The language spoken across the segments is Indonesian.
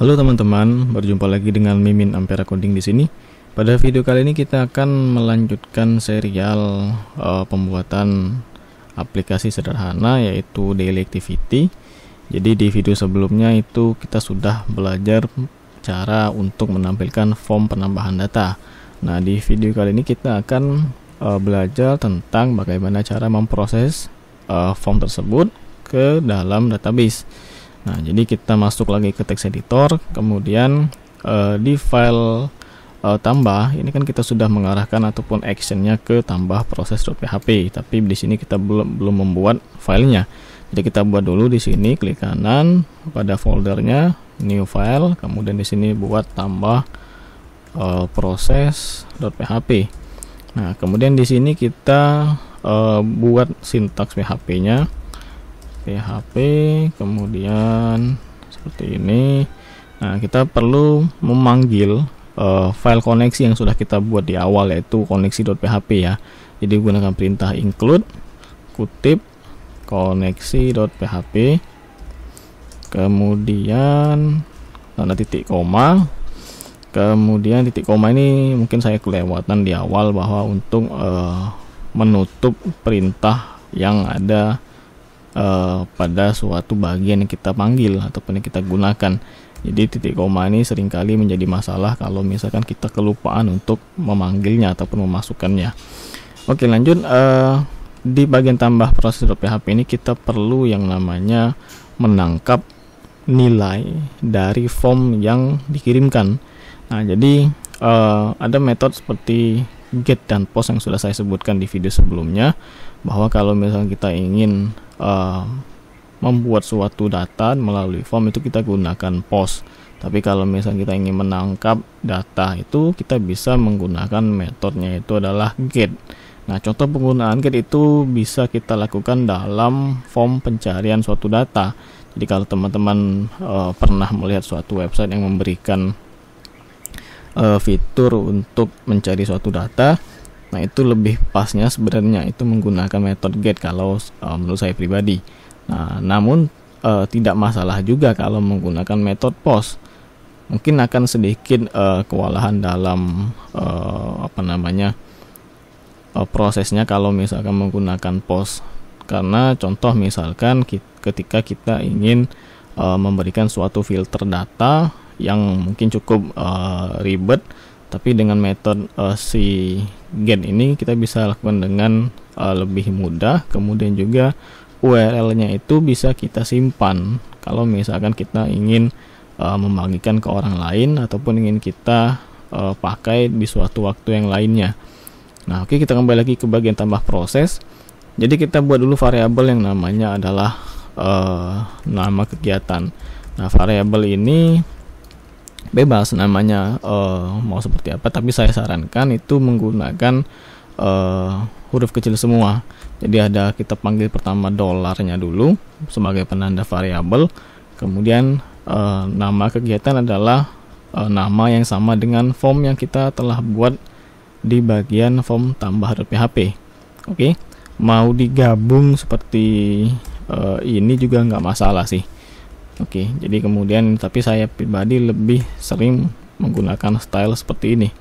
Halo teman-teman, berjumpa lagi dengan Mimin Ampera Coding di sini. Pada video kali ini kita akan melanjutkan serial uh, pembuatan aplikasi sederhana yaitu Daily Activity. Jadi di video sebelumnya itu kita sudah belajar cara untuk menampilkan form penambahan data. Nah, di video kali ini kita akan uh, belajar tentang bagaimana cara memproses uh, form tersebut ke dalam database. Nah, jadi kita masuk lagi ke text editor, kemudian uh, di file uh, tambah ini kan kita sudah mengarahkan ataupun actionnya ke tambah proses proses.php, tapi di sini kita belum belum membuat filenya. Jadi kita buat dulu di sini klik kanan pada foldernya new file, kemudian di sini buat tambah uh, eh, proses.php. Nah, kemudian di sini kita uh, buat sintaks PHP-nya PHP kemudian seperti ini nah kita perlu memanggil uh, file koneksi yang sudah kita buat di awal yaitu koneksi.php ya jadi gunakan perintah include kutip koneksi.php kemudian tanda nah, titik koma kemudian titik koma ini mungkin saya kelewatan di awal bahwa untuk uh, menutup perintah yang ada uh, pada suatu bagian yang kita panggil ataupun yang kita gunakan. Jadi titik koma ini seringkali menjadi masalah kalau misalkan kita kelupaan untuk memanggilnya ataupun memasukkannya. Oke lanjut uh, di bagian tambah proses PHP ini kita perlu yang namanya menangkap nilai dari form yang dikirimkan. Nah jadi uh, ada metode seperti get dan post yang sudah saya sebutkan di video sebelumnya bahwa kalau misalnya kita ingin membuat suatu data melalui form itu kita gunakan post. Tapi kalau misalnya kita ingin menangkap data itu kita bisa menggunakan metodenya itu adalah get. Nah, contoh penggunaan get itu bisa kita lakukan dalam form pencarian suatu data. Jadi kalau teman-teman e, pernah melihat suatu website yang memberikan e, fitur untuk mencari suatu data, Nah itu lebih pasnya sebenarnya itu menggunakan metode get kalau uh, menurut saya pribadi. Nah namun uh, tidak masalah juga kalau menggunakan metode post. Mungkin akan sedikit uh, kewalahan dalam uh, apa namanya uh, prosesnya kalau misalkan menggunakan post. Karena contoh misalkan kita, ketika kita ingin uh, memberikan suatu filter data yang mungkin cukup uh, ribet tapi dengan metode uh, si gen ini kita bisa lakukan dengan uh, lebih mudah kemudian juga URL-nya itu bisa kita simpan kalau misalkan kita ingin uh, membagikan ke orang lain ataupun ingin kita uh, pakai di suatu waktu yang lainnya nah oke okay, kita kembali lagi ke bagian tambah proses jadi kita buat dulu variabel yang namanya adalah uh, nama kegiatan nah variabel ini bebas namanya uh, mau seperti apa tapi saya sarankan itu menggunakan uh, huruf kecil semua jadi ada kita panggil pertama dolarnya dulu sebagai penanda variabel kemudian uh, nama kegiatan adalah uh, nama yang sama dengan form yang kita telah buat di bagian form tambah PHP oke okay? mau digabung seperti uh, ini juga nggak masalah sih Oke, okay, jadi kemudian tapi saya pribadi lebih sering menggunakan style seperti ini.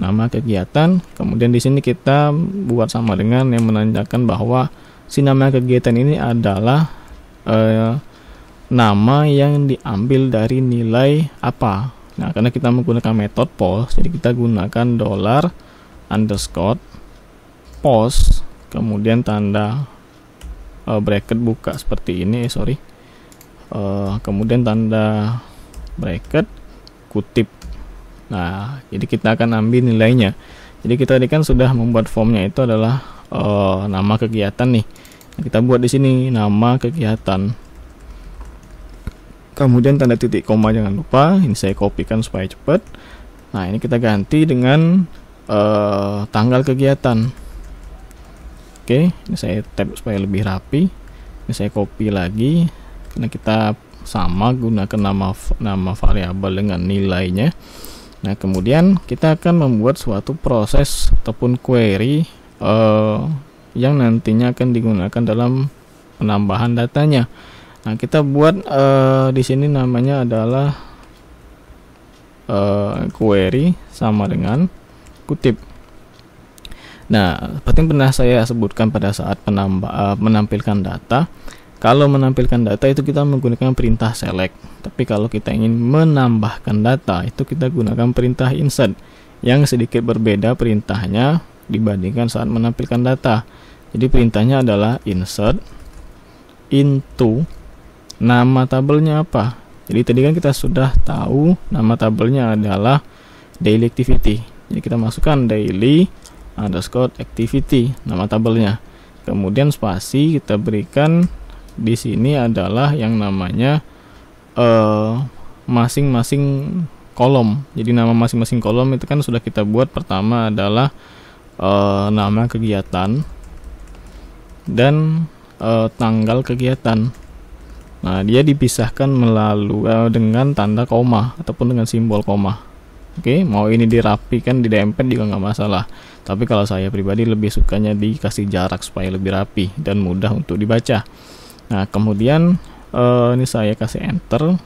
Nama kegiatan, kemudian di sini kita buat sama dengan yang menandakan bahwa si nama kegiatan ini adalah eh, nama yang diambil dari nilai apa. Nah, karena kita menggunakan metode post, jadi kita gunakan dollar underscore post kemudian tanda eh, bracket buka seperti ini, eh, sorry uh, kemudian tanda bracket kutip nah jadi kita akan ambil nilainya jadi kita ini kan sudah membuat formnya itu adalah uh, nama kegiatan nih nah, kita buat di sini nama kegiatan kemudian tanda titik koma jangan lupa ini saya kopikan supaya cepat nah ini kita ganti dengan uh, tanggal kegiatan oke ini saya tap supaya lebih rapi ini saya copy lagi Nah, kita sama gunakan nama nama variabel dengan nilainya. Nah, kemudian kita akan membuat suatu proses ataupun query uh, yang nantinya akan digunakan dalam penambahan datanya. Nah, kita buat uh, di sini namanya adalah uh, query sama dengan kutip. Nah, seperti yang pernah saya sebutkan pada saat penambah, uh, menampilkan data, kalau menampilkan data itu kita menggunakan perintah select. Tapi kalau kita ingin menambahkan data itu kita gunakan perintah insert yang sedikit berbeda perintahnya dibandingkan saat menampilkan data. Jadi perintahnya adalah insert into nama tabelnya apa. Jadi tadi kan kita sudah tahu nama tabelnya adalah daily activity. Jadi kita masukkan daily underscore activity nama tabelnya. Kemudian spasi kita berikan di sini adalah yang namanya eh, masing-masing uh, kolom. Jadi nama masing-masing kolom itu kan sudah kita buat pertama adalah uh, nama kegiatan dan uh, tanggal kegiatan. Nah, dia dipisahkan melalui uh, dengan tanda koma ataupun dengan simbol koma. Oke, okay? mau ini dirapikan di dempet juga nggak masalah. Tapi kalau saya pribadi lebih sukanya dikasih jarak supaya lebih rapi dan mudah untuk dibaca. Nah, kemudian uh, ini saya kasih enter.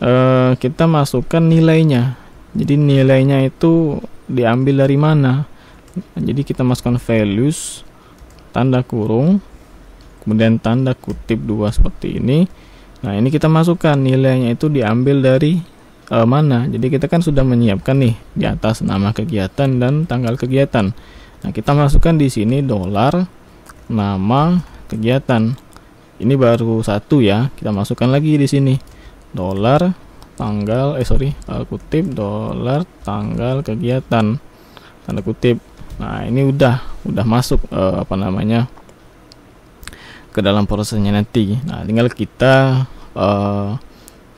Uh, kita masukkan nilainya. Jadi nilainya itu diambil dari mana? Jadi kita masukkan values tanda kurung kemudian tanda kutip dua seperti ini. Nah, ini kita masukkan nilainya itu diambil dari uh, mana. Jadi kita kan sudah menyiapkan nih di atas nama kegiatan dan tanggal kegiatan. Nah, kita masukkan di sini dolar nama kegiatan. Ini baru satu ya. Kita masukkan lagi di sini. Dolar tanggal eh sorry kutip dolar tanggal kegiatan tanda kutip nah ini udah udah masuk eh, apa namanya ke dalam prosesnya nanti nah tinggal kita eh,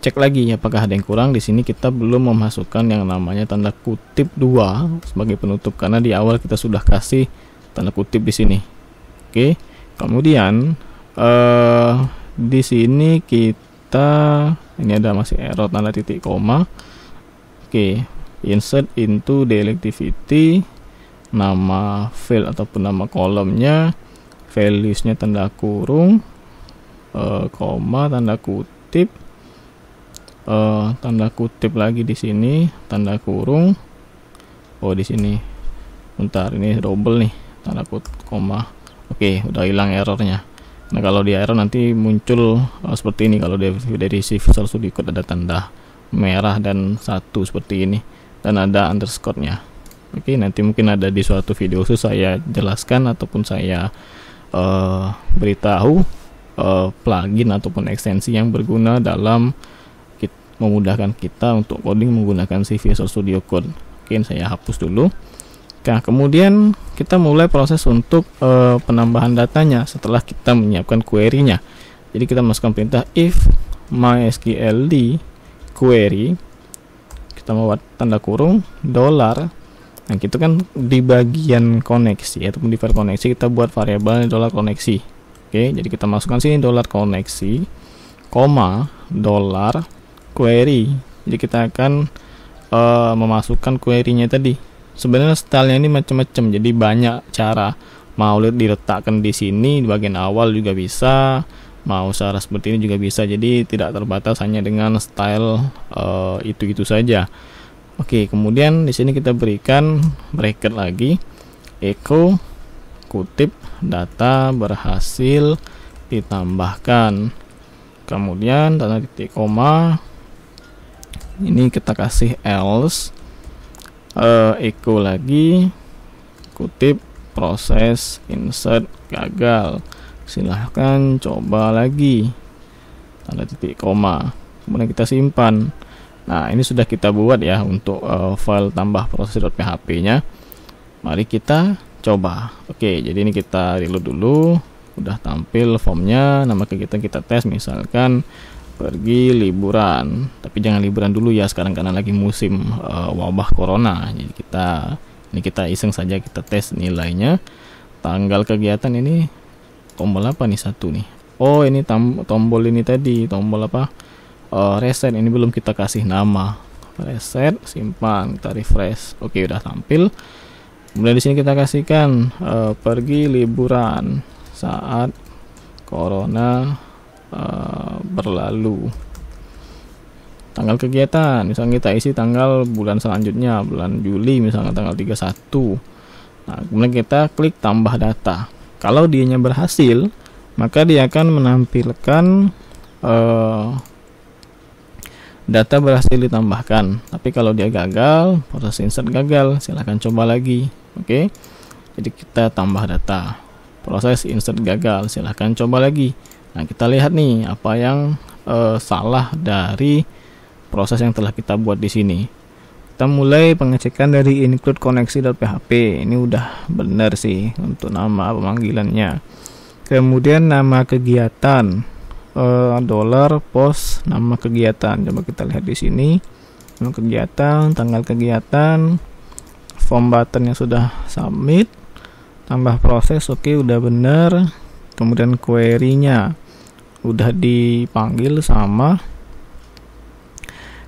cek lagi apakah ada yang kurang di sini kita belum memasukkan yang namanya tanda kutip 2 sebagai penutup karena di awal kita sudah kasih tanda kutip di sini oke okay. Kemudian eh di sini kita ini ada masih error tanda titik koma. Oke, insert into delectivity nama file ataupun nama kolomnya, valuesnya tanda kurung, eh, koma tanda kutip, eh, tanda kutip lagi di sini, tanda kurung. Oh di sini, bentar ini double nih tanda kutip koma Oke, udah hilang errornya. Nah, kalau di error nanti muncul uh, seperti ini kalau dari, dari si Visual Studio Code ada tanda merah dan satu seperti ini dan ada underscore-nya. Oke, nanti mungkin ada di suatu video khusus saya jelaskan ataupun saya uh, beritahu uh, plugin ataupun ekstensi yang berguna dalam kit memudahkan kita untuk coding menggunakan si Visual Studio Code. Oke, saya hapus dulu. Nah, kemudian kita mulai proses untuk e, penambahan datanya setelah kita menyiapkan query-nya. Jadi kita masukkan perintah if mysqld query kita mau buat tanda kurung dolar Nah, itu kan di bagian koneksi ataupun di file koneksi kita buat variabel dolar koneksi. Oke, jadi kita masukkan sini dolar koneksi, koma dolar query. Jadi kita akan uh, memasukkan query-nya tadi sebenarnya stylenya ini macam-macam jadi banyak cara mau diletakkan di sini di bagian awal juga bisa mau secara seperti ini juga bisa jadi tidak terbatas hanya dengan style itu eh, itu-itu saja oke kemudian di sini kita berikan bracket lagi echo kutip data berhasil ditambahkan kemudian tanda titik koma ini kita kasih else uh, echo lagi kutip proses insert gagal silahkan coba lagi tanda titik koma kemudian kita simpan nah ini sudah kita buat ya untuk uh, file tambah proses.php nya mari kita coba oke jadi ini kita reload dulu udah tampil formnya nama kegiatan kita tes misalkan pergi liburan tapi jangan liburan dulu ya sekarang karena lagi musim uh, wabah corona jadi kita ini kita iseng saja kita tes nilainya tanggal kegiatan ini tombol apa nih satu nih oh ini tam tombol ini tadi tombol apa uh, reset ini belum kita kasih nama reset simpan kita refresh oke udah tampil kemudian di sini kita kasihkan uh, pergi liburan saat corona Eh, berlalu tanggal kegiatan misalnya kita isi tanggal bulan selanjutnya bulan Juli misalnya tanggal 31 nah kemudian kita klik tambah data kalau dianya berhasil maka dia akan menampilkan uh, data berhasil ditambahkan tapi kalau dia gagal proses insert gagal silahkan coba lagi oke okay? jadi kita tambah data proses insert gagal silahkan coba lagi Nah, kita lihat nih apa yang e, salah dari proses yang telah kita buat di sini. Kita mulai pengecekan dari include koneksi.php. Ini udah benar sih untuk nama pemanggilannya. Kemudian nama kegiatan e, eh, dolar pos nama kegiatan. Coba kita lihat di sini. Nama kegiatan, tanggal kegiatan, form button yang sudah submit, tambah proses, oke okay, udah benar. Kemudian query-nya udah dipanggil sama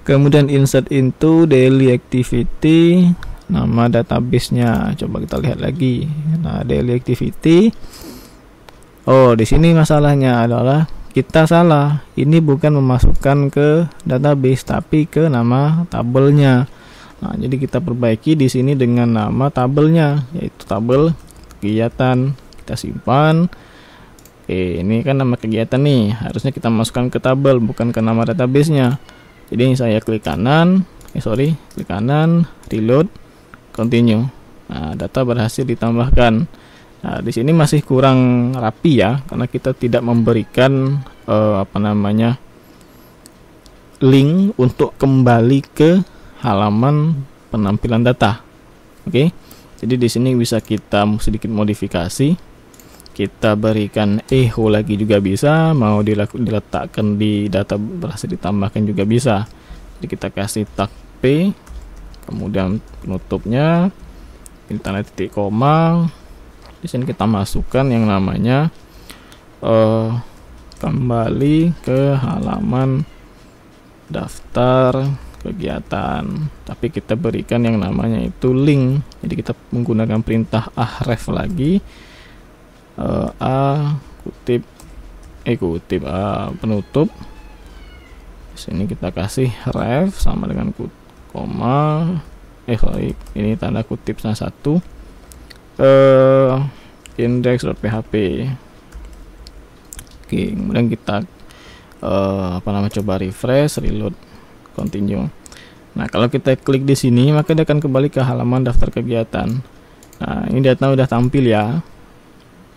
kemudian insert into daily activity nama databasenya coba kita lihat lagi nah daily activity oh di sini masalahnya adalah kita salah ini bukan memasukkan ke database tapi ke nama tabelnya nah jadi kita perbaiki di sini dengan nama tabelnya yaitu tabel kegiatan kita simpan Oke, ini kan nama kegiatan nih. Harusnya kita masukkan ke tabel bukan ke nama database-nya. Jadi ini saya klik kanan, eh sorry, klik kanan, reload, continue. Nah, data berhasil ditambahkan. Nah, di sini masih kurang rapi ya, karena kita tidak memberikan eh, apa namanya link untuk kembali ke halaman penampilan data. Oke, jadi di sini bisa kita sedikit modifikasi kita berikan echo lagi juga bisa mau diletakkan di data berhasil ditambahkan juga bisa jadi kita kasih tag P kemudian penutupnya kita lihat titik koma di sini kita masukkan yang namanya uh, kembali ke halaman daftar kegiatan tapi kita berikan yang namanya itu link jadi kita menggunakan perintah ahref lagi uh, A kutip eh kutip A penutup di sini kita kasih ref sama dengan kut koma eh sorry ini tanda kutipnya satu ke uh, index.php oke kemudian kita uh, apa nama coba refresh reload continue nah kalau kita klik di sini maka dia akan kembali ke halaman daftar kegiatan nah ini data udah tampil ya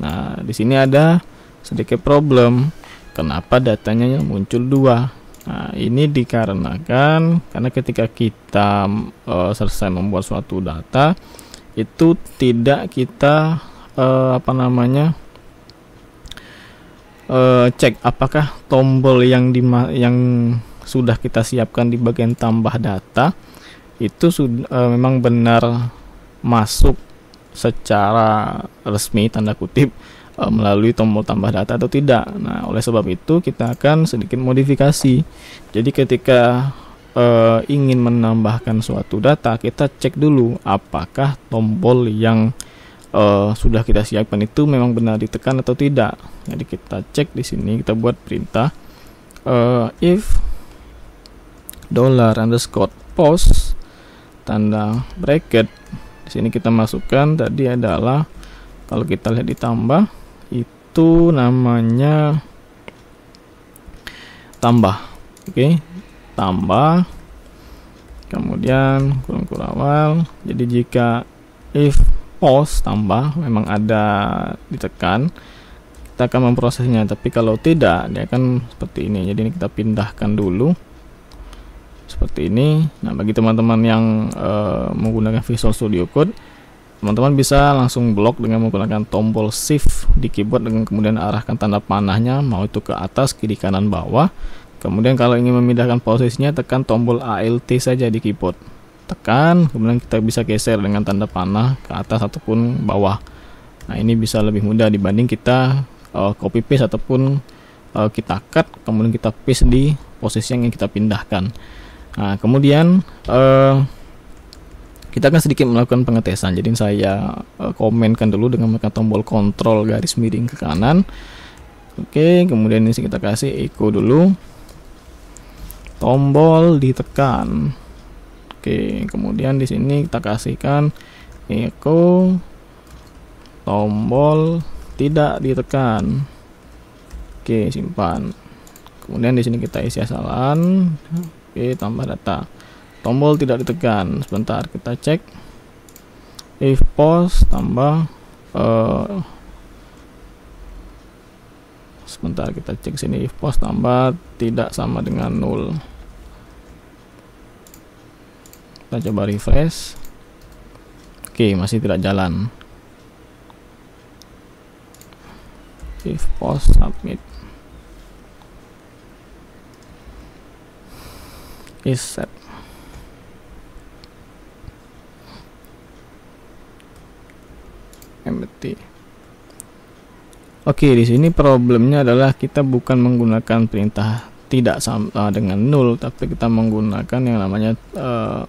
Nah, di sini ada sedikit problem. Kenapa datanya yang muncul dua? Nah, ini dikarenakan karena ketika kita e, selesai membuat suatu data itu tidak kita e, apa namanya e, cek apakah tombol yang di yang sudah kita siapkan di bagian tambah data itu sudah memang benar masuk secara resmi tanda kutip e, melalui tombol tambah data atau tidak. Nah, oleh sebab itu kita akan sedikit modifikasi. Jadi ketika e, ingin menambahkan suatu data, kita cek dulu apakah tombol yang e, sudah kita siapkan itu memang benar ditekan atau tidak. Jadi kita cek di sini, kita buat perintah if dollar underscore post tanda bracket di sini kita masukkan tadi adalah kalau kita lihat ditambah itu namanya tambah oke okay. tambah kemudian kurung awal jadi jika if pos tambah memang ada ditekan kita akan memprosesnya tapi kalau tidak dia akan seperti ini jadi ini kita pindahkan dulu seperti ini. Nah, bagi teman-teman yang e, menggunakan Visual Studio Code, teman-teman bisa langsung blok dengan menggunakan tombol shift di keyboard dengan kemudian arahkan tanda panahnya mau itu ke atas, kiri, kanan, bawah. Kemudian kalau ingin memindahkan posisinya tekan tombol ALT saja di keyboard. Tekan, kemudian kita bisa geser dengan tanda panah ke atas ataupun bawah. Nah, ini bisa lebih mudah dibanding kita uh, copy paste ataupun eh, kita cut kemudian kita paste di posisi yang ingin kita pindahkan. Nah, kemudian uh, kita akan sedikit melakukan pengetesan. Jadi saya uh, komenkan dulu dengan menekan tombol kontrol garis miring ke kanan. Oke, kemudian ini kita kasih echo dulu. Tombol ditekan. Oke, kemudian di sini kita kasihkan echo tombol tidak ditekan. Oke, simpan. Kemudian di sini kita isi asalan Oke, tambah data. Tombol tidak ditekan. Sebentar, kita cek. If post tambah uh, sebentar kita cek sini if post tambah tidak sama dengan nol. Kita coba refresh. Oke, masih tidak jalan. If post submit. is set empty Oke, di sini problemnya adalah kita bukan menggunakan perintah tidak sama dengan nol, tapi kita menggunakan yang namanya uh,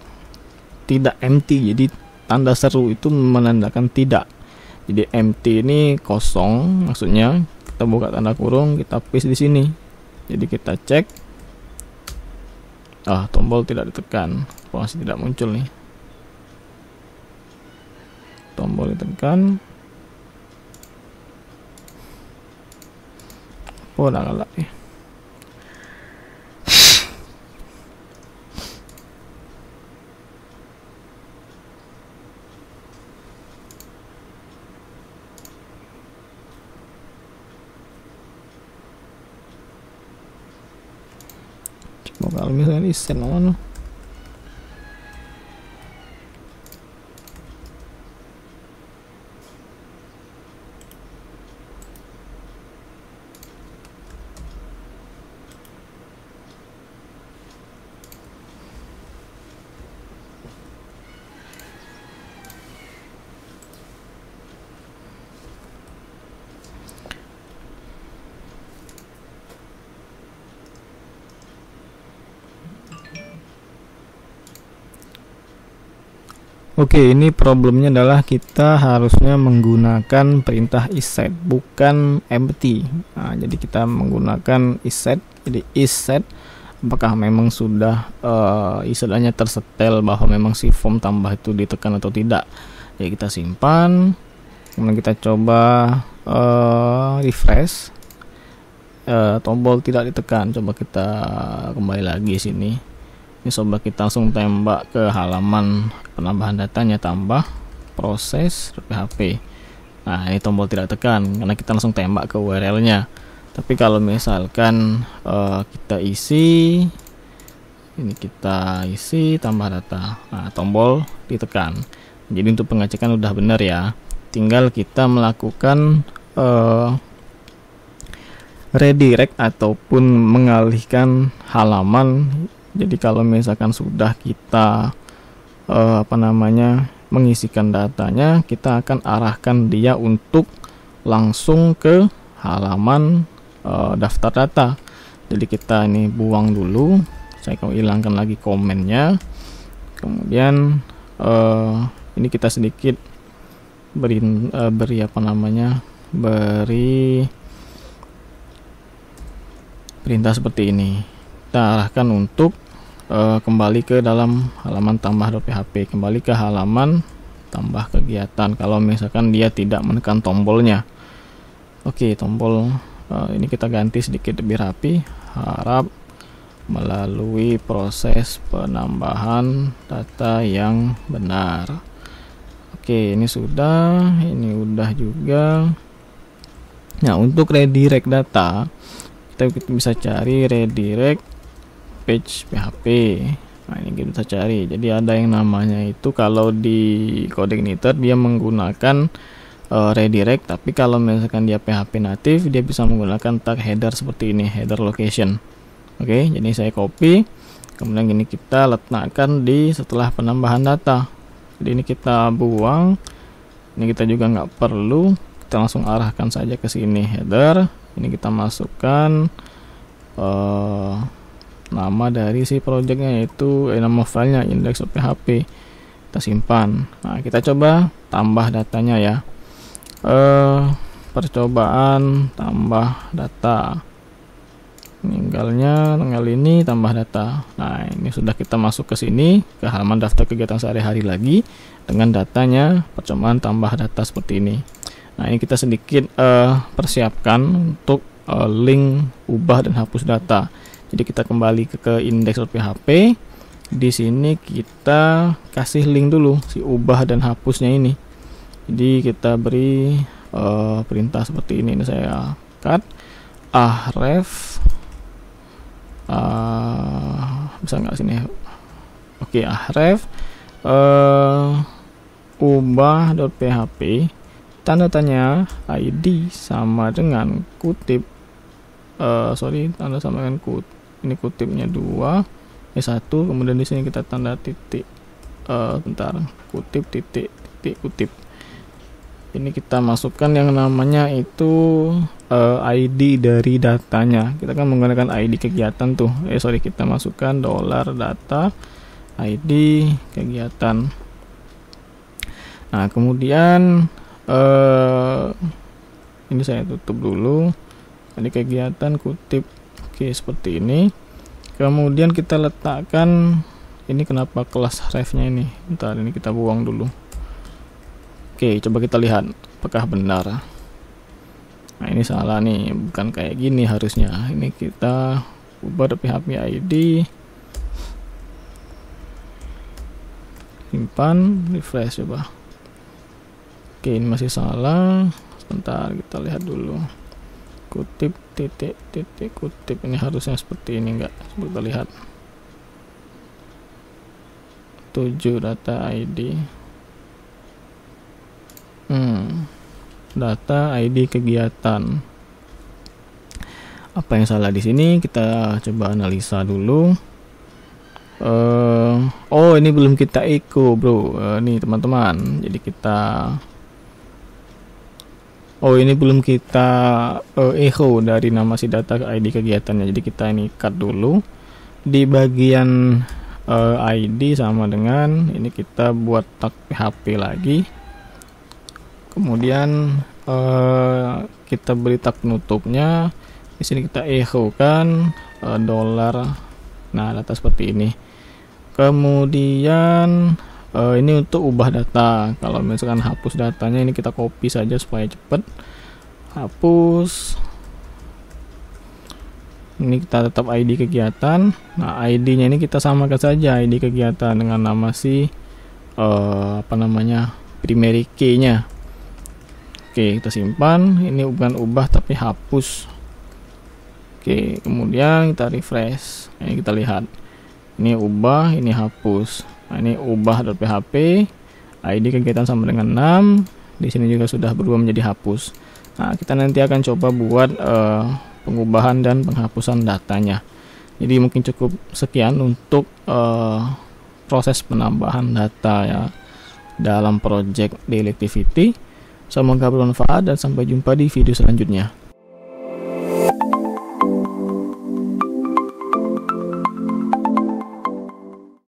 tidak empty. Jadi tanda seru itu menandakan tidak. Jadi empty ini kosong, maksudnya kita buka tanda kurung, kita paste di sini. Jadi kita cek ah tombol tidak ditekan masih tidak muncul nih tombol ditekan oh nggak ya. Claro, mis analistas, hermano. Oke, ini problemnya adalah kita harusnya menggunakan perintah iset bukan empty. Nah, jadi kita menggunakan iset. Jadi iset apakah memang sudah uh, istilahnya tersetel bahwa memang si form tambah itu ditekan atau tidak. Ya kita simpan, kemudian kita coba uh, refresh. Uh, tombol tidak ditekan. Coba kita kembali lagi sini coba kita langsung tembak ke halaman penambahan datanya tambah proses PHP nah ini tombol tidak tekan karena kita langsung tembak ke URL nya tapi kalau misalkan uh, kita isi ini kita isi tambah data nah, tombol ditekan jadi untuk pengecekan udah benar ya tinggal kita melakukan uh, redirect ataupun mengalihkan halaman jadi kalau misalkan sudah kita uh, apa namanya mengisikan datanya, kita akan arahkan dia untuk langsung ke halaman uh, daftar data. Jadi kita ini buang dulu, saya akan hilangkan lagi komennya. Kemudian uh, ini kita sedikit beri uh, beri apa namanya? beri perintah seperti ini kita arahkan untuk uh, kembali ke dalam halaman tambah php kembali ke halaman tambah kegiatan kalau misalkan dia tidak menekan tombolnya oke okay, tombol uh, ini kita ganti sedikit lebih rapi harap melalui proses penambahan data yang benar oke okay, ini sudah ini udah juga nah untuk redirect data kita bisa cari redirect page PHP nah ini kita cari jadi ada yang namanya itu kalau di kode coordinator dia menggunakan uh, redirect tapi kalau misalkan dia PHP native dia bisa menggunakan tag header seperti ini header location oke okay, jadi saya copy kemudian ini kita letakkan di setelah penambahan data jadi ini kita buang ini kita juga nggak perlu kita langsung arahkan saja ke sini header ini kita masukkan uh, nama dari si projectnya yaitu eh, nama filenya index.php kita simpan nah kita coba tambah datanya ya eh, percobaan tambah data meninggalnya tanggal ini tambah data nah ini sudah kita masuk ke sini ke halaman daftar kegiatan sehari-hari lagi dengan datanya percobaan tambah data seperti ini nah ini kita sedikit eh, persiapkan untuk eh, link ubah dan hapus data jadi kita kembali ke, ke index.php di sini kita kasih link dulu si ubah dan hapusnya ini jadi kita beri uh, perintah seperti ini ini saya cut ahref uh, bisa nggak sini oke okay, ahref uh, eh, ubah.php tanda tanya id sama dengan kutip uh, sorry tanda sama dengan kutip ini kutipnya dua ini satu kemudian di sini kita tanda titik uh, bentar kutip titik titik kutip ini kita masukkan yang namanya itu uh, eh, ID dari datanya kita kan menggunakan ID kegiatan tuh eh sorry kita masukkan dolar data ID kegiatan nah kemudian uh, ini saya tutup dulu ini kegiatan kutip Oke, seperti ini. Kemudian kita letakkan ini kenapa kelas refnya ini. Bentar, ini kita buang dulu. Oke, coba kita lihat apakah benar. Nah, ini salah nih, bukan kayak gini harusnya. Ini kita ubah dari PHP ID. Simpan, refresh coba. Oke, ini masih salah. Sebentar, kita lihat dulu kutip titik titik kutip ini harusnya seperti ini enggak seperti lihat. 7 data ID hmm, data ID kegiatan apa yang salah di sini kita coba analisa dulu uh, oh ini belum kita ikut, bro uh, nih teman-teman jadi kita Oh ini belum kita uh, echo dari nama si data ID kegiatannya. Jadi kita ini cut dulu di bagian uh, eh, ID sama dengan ini kita buat tag PHP lagi. Kemudian uh, kita beri tag penutupnya. Di sini kita echo kan uh, dolar. Nah data seperti ini. Kemudian uh, ini untuk ubah data kalau misalkan hapus datanya ini kita copy saja supaya cepat hapus ini kita tetap ID kegiatan nah ID nya ini kita samakan saja ID kegiatan dengan nama si uh, apa namanya primary key nya oke kita simpan ini bukan ubah tapi hapus oke kemudian kita refresh ini kita lihat ini ubah ini hapus Nah, ini PHP, ID kegiatan sama dengan 6. Di sini juga sudah berubah menjadi hapus. Nah, kita nanti akan coba buat uh, pengubahan dan penghapusan datanya. Jadi mungkin cukup sekian untuk uh, proses penambahan data ya dalam project Daily Semoga bermanfaat dan sampai jumpa di video selanjutnya.